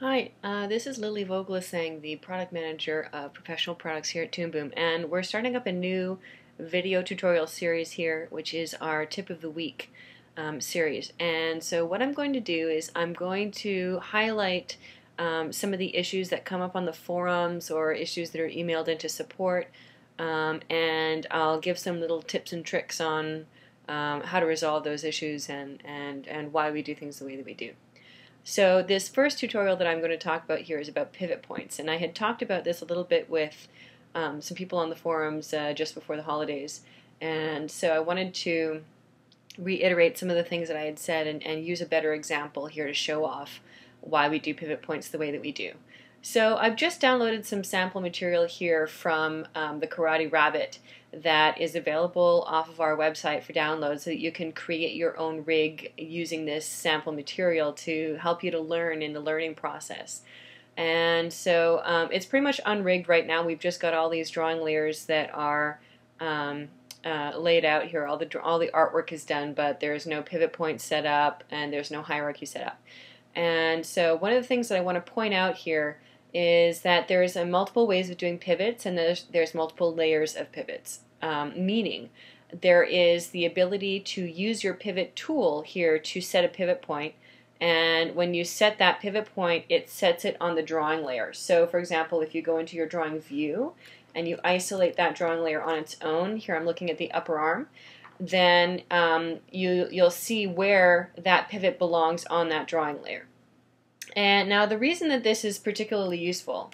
Hi, uh, this is Lily Vogelsang, the product manager of professional products here at Toon Boom, and we're starting up a new video tutorial series here, which is our tip of the week um, series. And so, what I'm going to do is I'm going to highlight um, some of the issues that come up on the forums or issues that are emailed into support, um, and I'll give some little tips and tricks on um, how to resolve those issues and, and, and why we do things the way that we do. So this first tutorial that I'm going to talk about here is about pivot points, and I had talked about this a little bit with um, some people on the forums uh, just before the holidays, and so I wanted to reiterate some of the things that I had said and, and use a better example here to show off why we do pivot points the way that we do. So I've just downloaded some sample material here from um, the Karate Rabbit that is available off of our website for download so that you can create your own rig using this sample material to help you to learn in the learning process. And so um, it's pretty much unrigged right now. We've just got all these drawing layers that are um, uh, laid out here. All the, all the artwork is done, but there's no pivot point set up and there's no hierarchy set up. And so one of the things that I want to point out here is that there's a multiple ways of doing pivots and there's, there's multiple layers of pivots, um, meaning there is the ability to use your pivot tool here to set a pivot point and when you set that pivot point it sets it on the drawing layer so for example if you go into your drawing view and you isolate that drawing layer on its own here I'm looking at the upper arm then um, you, you'll see where that pivot belongs on that drawing layer and now the reason that this is particularly useful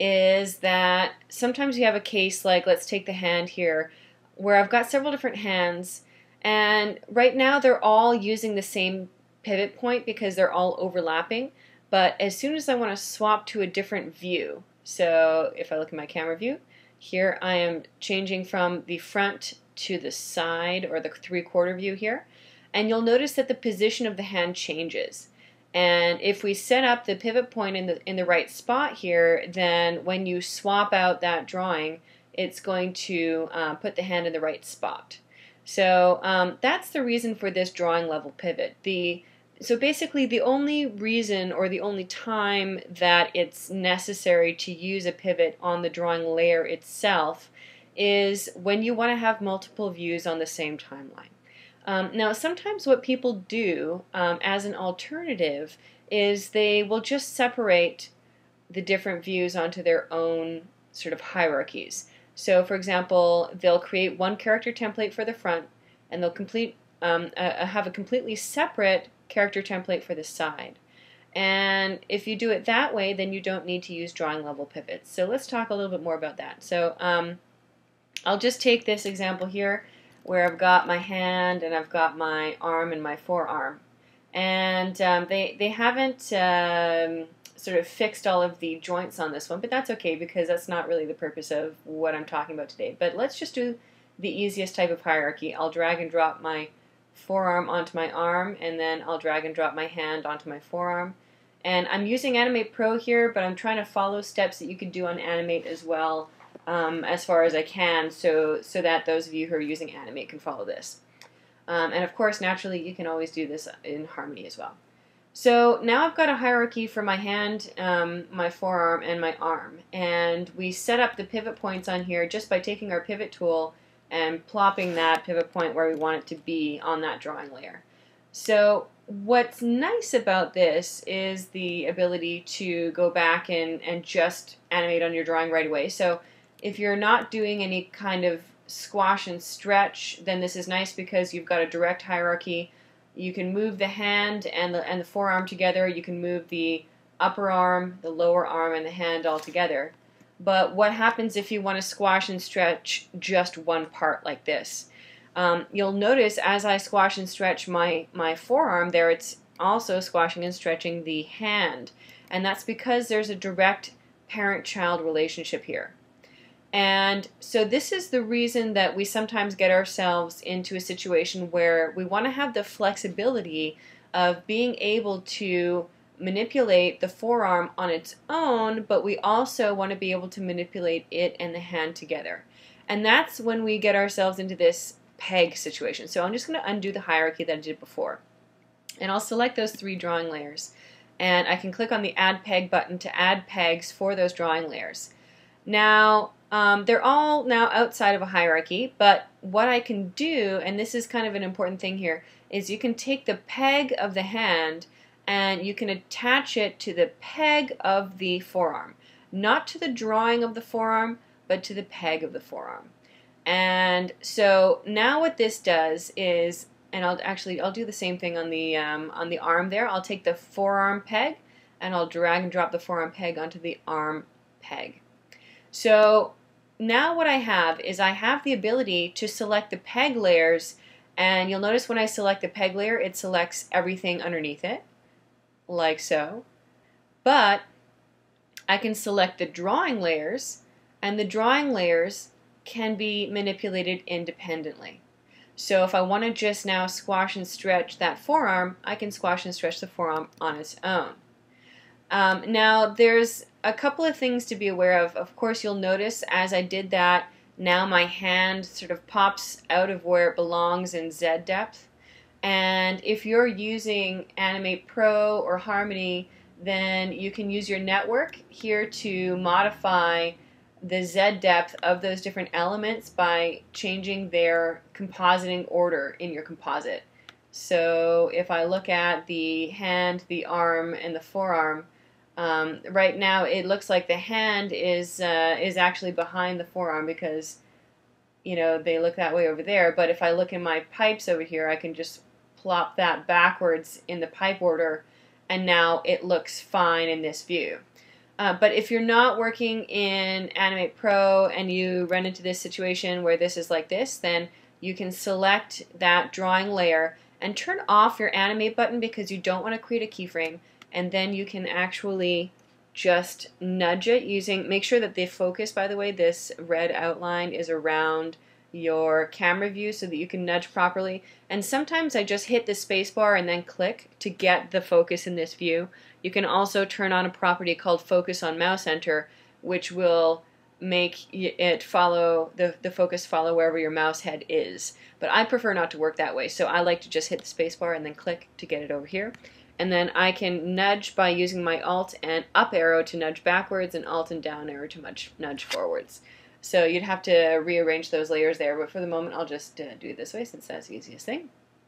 is that sometimes you have a case like, let's take the hand here, where I've got several different hands, and right now they're all using the same pivot point because they're all overlapping. But as soon as I want to swap to a different view, so if I look at my camera view, here I am changing from the front to the side or the three quarter view here. And you'll notice that the position of the hand changes. And if we set up the pivot point in the, in the right spot here, then when you swap out that drawing, it's going to uh, put the hand in the right spot. So um, that's the reason for this drawing level pivot. The so basically the only reason or the only time that it's necessary to use a pivot on the drawing layer itself is when you want to have multiple views on the same timeline. Um, now, sometimes what people do um, as an alternative is they will just separate the different views onto their own sort of hierarchies. So, for example, they'll create one character template for the front, and they'll complete um, have a completely separate character template for the side. And if you do it that way, then you don't need to use drawing level pivots. So let's talk a little bit more about that. So um, I'll just take this example here where I've got my hand and I've got my arm and my forearm. And um, they, they haven't um, sort of fixed all of the joints on this one, but that's okay because that's not really the purpose of what I'm talking about today. But let's just do the easiest type of hierarchy. I'll drag and drop my forearm onto my arm, and then I'll drag and drop my hand onto my forearm. And I'm using Animate Pro here, but I'm trying to follow steps that you could do on Animate as well um, as far as I can so, so that those of you who are using Animate can follow this. Um, and of course, naturally, you can always do this in Harmony as well. So now I've got a hierarchy for my hand, um, my forearm, and my arm. And we set up the pivot points on here just by taking our pivot tool and plopping that pivot point where we want it to be on that drawing layer. So what's nice about this is the ability to go back and, and just animate on your drawing right away. So if you're not doing any kind of squash and stretch, then this is nice because you've got a direct hierarchy. You can move the hand and the, and the forearm together. You can move the upper arm, the lower arm, and the hand all together. But what happens if you want to squash and stretch just one part like this? Um, you'll notice as I squash and stretch my, my forearm there, it's also squashing and stretching the hand. And that's because there's a direct parent-child relationship here. And so, this is the reason that we sometimes get ourselves into a situation where we want to have the flexibility of being able to manipulate the forearm on its own, but we also want to be able to manipulate it and the hand together. And that's when we get ourselves into this peg situation. So, I'm just going to undo the hierarchy that I did before. And I'll select those three drawing layers. And I can click on the Add Peg button to add pegs for those drawing layers. Now, um, they're all now outside of a hierarchy, but what I can do, and this is kind of an important thing here, is you can take the peg of the hand and you can attach it to the peg of the forearm. Not to the drawing of the forearm, but to the peg of the forearm. And so now what this does is, and I'll actually, I'll do the same thing on the, um, on the arm there. I'll take the forearm peg and I'll drag and drop the forearm peg onto the arm peg. So now what I have is I have the ability to select the peg layers and you'll notice when I select the peg layer it selects everything underneath it like so but I can select the drawing layers and the drawing layers can be manipulated independently. So if I want to just now squash and stretch that forearm, I can squash and stretch the forearm on its own. Um, now there's a couple of things to be aware of. Of course, you'll notice as I did that, now my hand sort of pops out of where it belongs in Z depth. And if you're using Animate Pro or Harmony, then you can use your network here to modify the Z depth of those different elements by changing their compositing order in your composite. So if I look at the hand, the arm, and the forearm, um, right now, it looks like the hand is uh, is actually behind the forearm because, you know, they look that way over there. But if I look in my pipes over here, I can just plop that backwards in the pipe order, and now it looks fine in this view. Uh, but if you're not working in Animate Pro and you run into this situation where this is like this, then you can select that drawing layer and turn off your animate button because you don't want to create a keyframe and then you can actually just nudge it using, make sure that the focus, by the way, this red outline is around your camera view so that you can nudge properly. And sometimes I just hit the spacebar and then click to get the focus in this view. You can also turn on a property called focus on mouse enter, which will make it follow the, the focus follow wherever your mouse head is. But I prefer not to work that way, so I like to just hit the spacebar and then click to get it over here and then I can nudge by using my alt and up arrow to nudge backwards and alt and down arrow to nudge, forwards. So you'd have to rearrange those layers there, but for the moment I'll just uh, do it this way since that's the easiest thing.